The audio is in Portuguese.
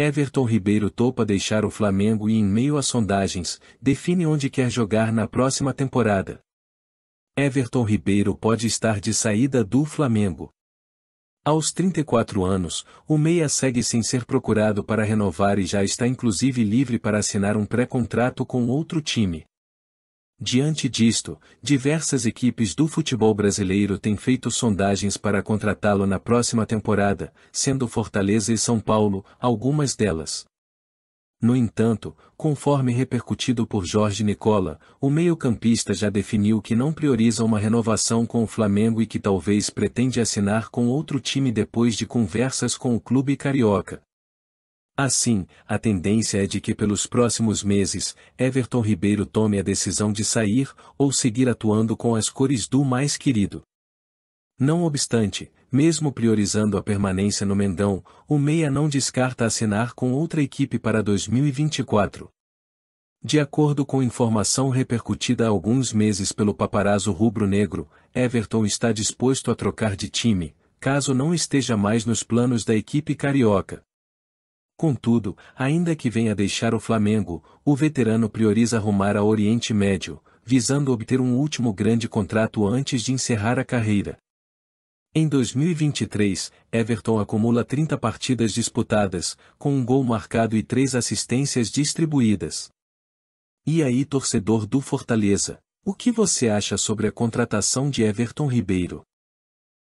Everton Ribeiro topa deixar o Flamengo e em meio a sondagens, define onde quer jogar na próxima temporada. Everton Ribeiro pode estar de saída do Flamengo. Aos 34 anos, o Meia segue sem ser procurado para renovar e já está inclusive livre para assinar um pré-contrato com outro time. Diante disto, diversas equipes do futebol brasileiro têm feito sondagens para contratá-lo na próxima temporada, sendo Fortaleza e São Paulo algumas delas. No entanto, conforme repercutido por Jorge Nicola, o meio-campista já definiu que não prioriza uma renovação com o Flamengo e que talvez pretende assinar com outro time depois de conversas com o clube carioca. Assim, a tendência é de que pelos próximos meses, Everton Ribeiro tome a decisão de sair ou seguir atuando com as cores do mais querido. Não obstante, mesmo priorizando a permanência no Mendão, o Meia não descarta assinar com outra equipe para 2024. De acordo com informação repercutida há alguns meses pelo paparazzo rubro-negro, Everton está disposto a trocar de time, caso não esteja mais nos planos da equipe carioca. Contudo, ainda que venha deixar o Flamengo, o veterano prioriza arrumar a Oriente Médio, visando obter um último grande contrato antes de encerrar a carreira. Em 2023, Everton acumula 30 partidas disputadas, com um gol marcado e três assistências distribuídas. E aí, torcedor do Fortaleza, o que você acha sobre a contratação de Everton Ribeiro?